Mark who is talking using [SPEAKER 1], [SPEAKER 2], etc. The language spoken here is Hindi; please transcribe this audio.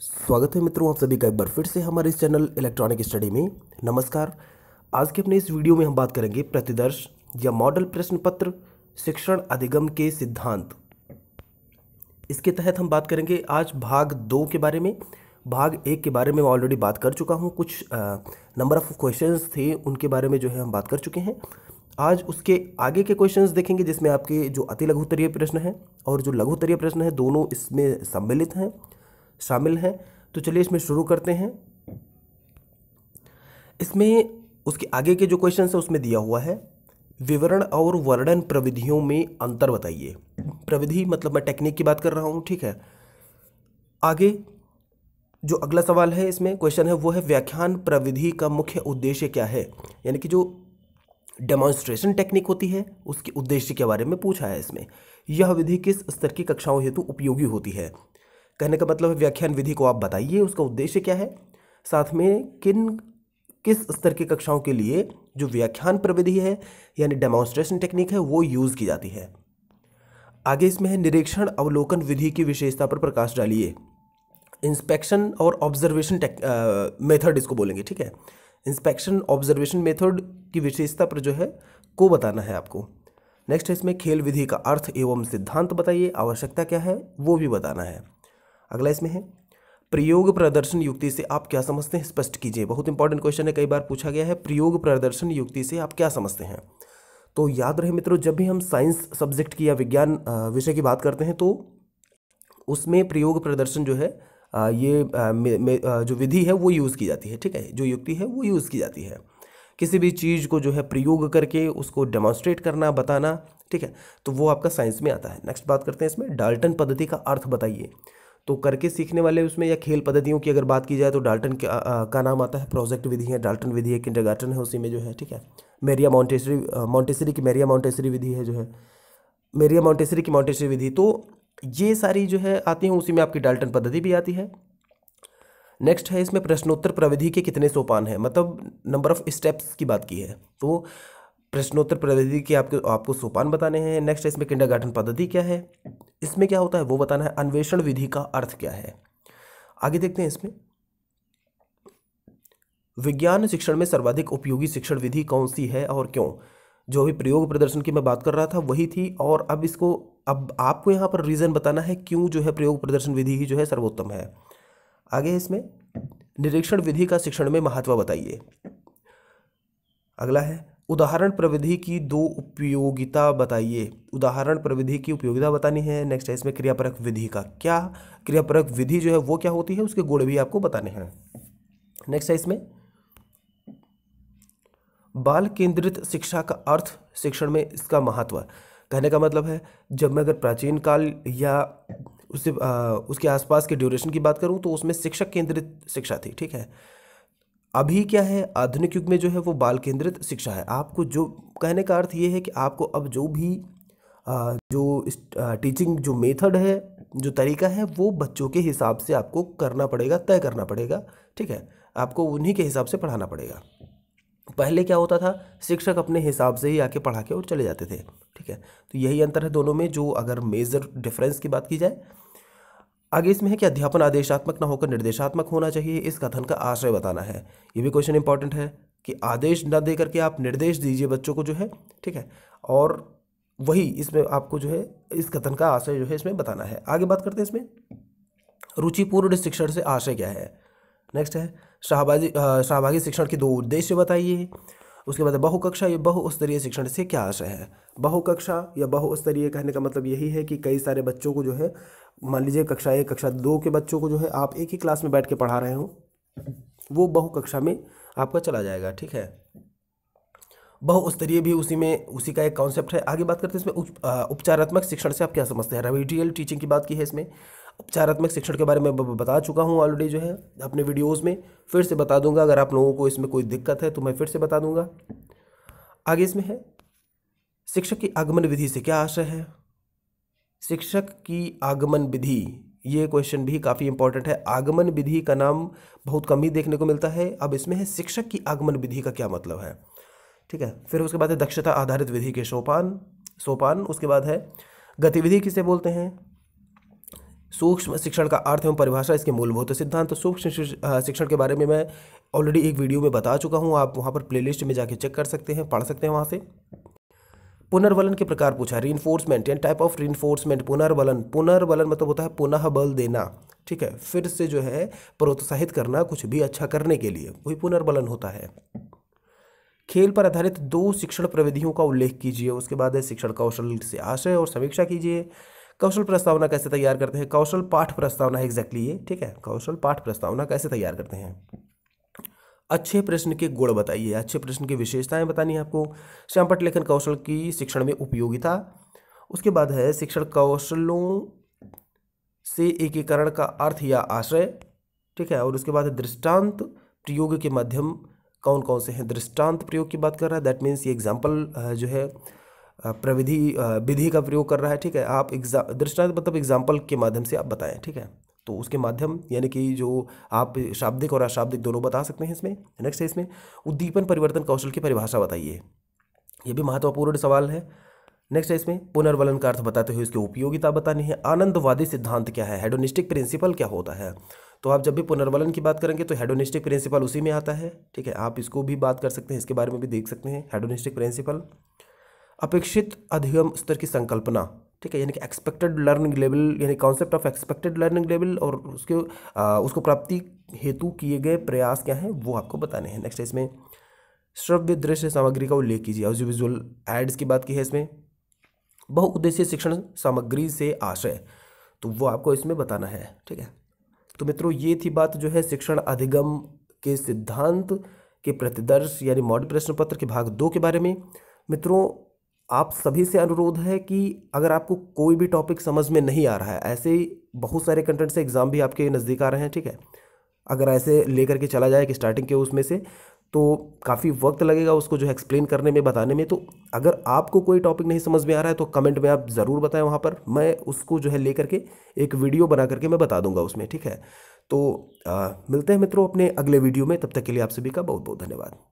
[SPEAKER 1] स्वागत है मित्रों आप सभी का एक बार फिर से हमारे इस चैनल इलेक्ट्रॉनिक स्टडी में नमस्कार आज के अपने इस वीडियो में हम बात करेंगे प्रतिदर्श या मॉडल प्रश्न पत्र शिक्षण अधिगम के सिद्धांत इसके तहत हम बात करेंगे आज भाग दो के बारे में भाग एक के बारे में मैं ऑलरेडी बात कर चुका हूँ कुछ नंबर ऑफ क्वेश्चन थे उनके बारे में जो है हम बात कर चुके हैं आज उसके आगे के क्वेश्चन देखेंगे जिसमें आपके जो अति लघुतरीय प्रश्न है और जो लघुतरीय प्रश्न है दोनों इसमें सम्मिलित हैं शामिल हैं तो चलिए इसमें शुरू करते हैं इसमें उसके आगे के जो क्वेश्चन है उसमें दिया हुआ है विवरण और वर्णन प्रविधियों में अंतर बताइए प्रविधि मतलब मैं टेक्निक की बात कर रहा हूँ ठीक है आगे जो अगला सवाल है इसमें क्वेश्चन है वो है व्याख्यान प्रविधि का मुख्य उद्देश्य क्या है यानी कि जो डेमॉन्स्ट्रेशन टेक्निक होती है उसके उद्देश्य के बारे में पूछा है इसमें यह विधि किस स्तर की कक्षाओं हेतु उपयोगी होती है कहने का मतलब है व्याख्यान विधि को आप बताइए उसका उद्देश्य क्या है साथ में किन किस स्तर की कक्षाओं के लिए जो व्याख्यान प्रविधि है यानी डेमोन्स्ट्रेशन टेक्निक है वो यूज़ की जाती है आगे इसमें है निरीक्षण अवलोकन विधि की विशेषता पर प्रकाश डालिए इंस्पेक्शन और ऑब्जर्वेशन मेथड इसको बोलेंगे ठीक है इंस्पेक्शन ऑब्जर्वेशन मेथड की विशेषता पर जो है को बताना है आपको नेक्स्ट है इसमें खेल विधि का अर्थ एवं सिद्धांत बताइए आवश्यकता क्या है वो भी बताना है अगला इसमें है प्रयोग प्रदर्शन युक्ति से आप क्या समझते हैं स्पष्ट कीजिए बहुत इंपॉर्टेंट क्वेश्चन है कई बार पूछा गया है प्रयोग प्रदर्शन युक्ति से आप क्या समझते हैं तो याद रहे मित्रों जब भी हम साइंस सब्जेक्ट की या विज्ञान विषय की बात करते हैं तो उसमें प्रयोग प्रदर्शन जो है ये जो विधि है वो यूज़ की जाती है ठीक है जो युक्ति है वो यूज़ की जाती है किसी भी चीज़ को जो है प्रयोग करके उसको डेमोन्स्ट्रेट करना बताना ठीक है तो वो आपका साइंस में आता है नेक्स्ट बात करते हैं इसमें डाल्टन पद्धति का अर्थ बताइए तो करके सीखने वाले उसमें या खेल पद्धतियों की अगर बात की जाए तो डाल्टन का, आ, का नाम आता है प्रोजेक्ट विधि है डाल्टन विधि है किंडरगार्टन है उसी में जो है ठीक है मेरिया माउंटेसरी माउंटेसरी की मेरिया माउंटेसरी विधि है जो है मेरिया माउंटेसरी की माउंटेसरी विधि तो ये सारी जो है आती हैं उसी में आपकी डाल्टन पद्धति भी आती है नेक्स्ट है इसमें प्रश्नोत्तर प्रविधि के कितने सोपान हैं मतलब नंबर ऑफ स्टेप्स की बात की है तो प्रश्नोत्तर पद्धति की आपको आपको सोपान बताने हैं नेक्स्ट इसमें किंडरगार्टन पद्धति क्या है इसमें क्या होता है वो बताना है अन्वेषण विधि का अर्थ क्या है आगे देखते हैं इसमें विज्ञान शिक्षण में सर्वाधिक उपयोगी शिक्षण विधि कौन सी है और क्यों जो अभी प्रयोग प्रदर्शन की मैं बात कर रहा था वही थी और अब इसको अब आपको यहाँ पर रीज़न बताना है क्यों जो है प्रयोग प्रदर्शन विधि ही जो है सर्वोत्तम है आगे इसमें निरीक्षण विधि का शिक्षण में महत्व बताइए अगला है उदाहरण प्रविधि की दो उपयोगिता बताइए उदाहरण प्रविधि की उपयोगिता बतानी है नेक्स्ट है इसमें क्रियापरक विधि का क्या क्रियापरक विधि जो है वो क्या होती है उसके गुण भी आपको बताने हैं नेक्स्ट है इसमें बाल केंद्रित शिक्षा का अर्थ शिक्षण में इसका महत्व कहने का मतलब है जब मैं अगर प्राचीन काल या उससे उसके आसपास के ड्यूरेशन की बात करूं तो उसमें शिक्षक केंद्रित शिक्षा थी ठीक है अभी क्या है आधुनिक युग में जो है वो बाल केंद्रित शिक्षा है आपको जो कहने का अर्थ ये है कि आपको अब जो भी जो टीचिंग जो मेथड है जो तरीका है वो बच्चों के हिसाब से आपको करना पड़ेगा तय करना पड़ेगा ठीक है आपको उन्हीं के हिसाब से पढ़ाना पड़ेगा पहले क्या होता था शिक्षक अपने हिसाब से ही आके पढ़ा के और चले जाते थे ठीक है तो यही अंतर है दोनों में जो अगर मेजर डिफरेंस की बात की जाए आगे इसमें है कि अध्यापन आदेशात्मक ना होकर निर्देशात्मक होना चाहिए इस कथन का आश्रय बताना है ये भी क्वेश्चन इंपॉर्टेंट है कि आदेश ना दे करके आप निर्देश दीजिए बच्चों को जो है ठीक है और वही इसमें आपको जो है इस कथन का आशय जो है इसमें बताना है आगे बात करते हैं इसमें रुचिपूर्ण शिक्षण से आशय क्या है नेक्स्ट है शाहबाजी शाहबागी शिक्षण के दो उद्देश्य बताइए उसके बाद बहुकक्षा या बहुस्तरीय शिक्षण से क्या आशय है बहुकक्षा या बहुस्तरीय कहने का मतलब यही है कि कई सारे बच्चों को जो है मान लीजिए कक्षा एक कक्षा दो के बच्चों को जो है आप एक ही क्लास में बैठ के पढ़ा रहे हो वो बहुकक्षा में आपका चला जाएगा ठीक है बहुस्तरीय भी उसी में उसी का एक कॉन्सेप्ट है आगे बात करते हैं इसमें उप, उपचारात्मक शिक्षण से आप क्या समझते हैं रेमिडियल टीचिंग की बात की है इसमें उपचारात्मक शिक्षण के बारे में बता चुका हूँ ऑलरेडी जो है अपने वीडियोज़ में फिर से बता दूंगा अगर आप लोगों को इसमें कोई दिक्कत है तो मैं फिर से बता दूंगा आगे इसमें है शिक्षक की आगमन विधि से क्या आशय है शिक्षक की आगमन विधि ये क्वेश्चन भी काफ़ी इंपॉर्टेंट है आगमन विधि का नाम बहुत कम ही देखने को मिलता है अब इसमें है शिक्षक की आगमन विधि का क्या मतलब है ठीक है फिर उसके बाद है दक्षता आधारित विधि के सोपान सोपान उसके बाद है गतिविधि किसे बोलते हैं सूक्ष्म शिक्षण का अर्थ एवं परिभाषा इसके मूलभूत सिद्धांत तो सूक्ष्म शिक्षण के बारे में मैं ऑलरेडी एक वीडियो में बता चुका हूँ आप वहाँ पर प्लेलिस्ट में जाके चेक कर सकते हैं पढ़ सकते हैं वहाँ से पुनर्वलन के प्रकार पूछा री एंड टाइप ऑफ रीइन्फोर्समेंट पुनर्वलन पुनर्वलन मतलब होता है पुनः बल देना ठीक है फिर से जो है प्रोत्साहित करना कुछ भी अच्छा करने के लिए वही पुनर्बलन होता है खेल पर आधारित दो शिक्षण प्रविधियों का उल्लेख कीजिए उसके बाद है शिक्षण कौशल से आशय और समीक्षा कीजिए कौशल प्रस्तावना कैसे तैयार करते हैं कौशल पाठ प्रस्तावना है एग्जैक्टली ये ठीक है कौशल पाठ प्रस्तावना कैसे तैयार करते हैं अच्छे प्रश्न के गुण बताइए अच्छे प्रश्न की विशेषताएं बतानी है आपको श्यामपट लेखन कौशल की शिक्षण में उपयोगिता उसके बाद है शिक्षण कौशलों से एकीकरण का अर्थ या आशय ठीक है और उसके बाद दृष्टांत प्रयोग के माध्यम कौन कौन से हैं दृष्टांत प्रयोग की बात कर रहा है दैट मीन्स ये एग्जाम्पल जो है प्रविधि विधि का प्रयोग कर रहा है ठीक है आप एग्जाम दृष्टांत मतलब एग्जाम्पल के माध्यम से आप बताएं ठीक है तो उसके माध्यम यानी कि जो आप शाब्दिक और अशाब्दिक दोनों बता सकते हैं इसमें नेक्स्ट है इसमें उद्दीपन परिवर्तन कौशल की परिभाषा बताइए ये भी महत्वपूर्ण सवाल है नेक्स्ट है इसमें पुनर्वलन का अर्थ बताते हुए इसकी उपयोगिता बतानी है आनंदवादी सिद्धांत क्या है हेडोनिस्टिक प्रिंसिपल क्या होता है तो आप जब भी पुनर्वलन की बात करेंगे तो हेडोनिस्टिक प्रिंसिपल उसी में आता है ठीक है आप इसको भी बात कर सकते हैं इसके बारे में भी देख सकते हैं हेडोनिस्टिक प्रिंसिपल अपेक्षित अधिगम स्तर की संकल्पना ठीक है यानी कि एक्सपेक्टेड लर्निंग लेवल यानी concept of expected learning level और उसके आ, उसको प्राप्ति हेतु किए गए प्रयास क्या हैं वो आपको बताने हैं नेक्स्ट है इसमें श्रव्य दृश्य सामग्री का उल्लेख कीजिए ऑडियो विजुअल एड्स की बात की है इसमें बहुउद्देश्य शिक्षण सामग्री से आशय तो वो आपको इसमें बताना है ठीक है तो मित्रों ये थी बात जो है शिक्षण अधिगम के सिद्धांत के प्रतिदर्श यानी मॉडल प्रश्न पत्र के भाग दो के बारे में मित्रों आप सभी से अनुरोध है कि अगर आपको कोई भी टॉपिक समझ में नहीं आ रहा है ऐसे ही बहुत सारे कंटेंट से एग्ज़ाम भी आपके नज़दीक आ रहे हैं ठीक है अगर ऐसे लेकर के चला जाए कि स्टार्टिंग के उसमें से तो काफ़ी वक्त लगेगा उसको जो है एक्सप्लेन करने में बताने में तो अगर आपको कोई टॉपिक नहीं समझ में आ रहा है तो कमेंट में आप ज़रूर बताएं वहाँ पर मैं उसको जो है लेकर के एक वीडियो बना करके मैं बता दूंगा उसमें ठीक है तो आ, मिलते हैं मित्रों अपने अगले वीडियो में तब तक के लिए आप सभी का बहुत बहुत धन्यवाद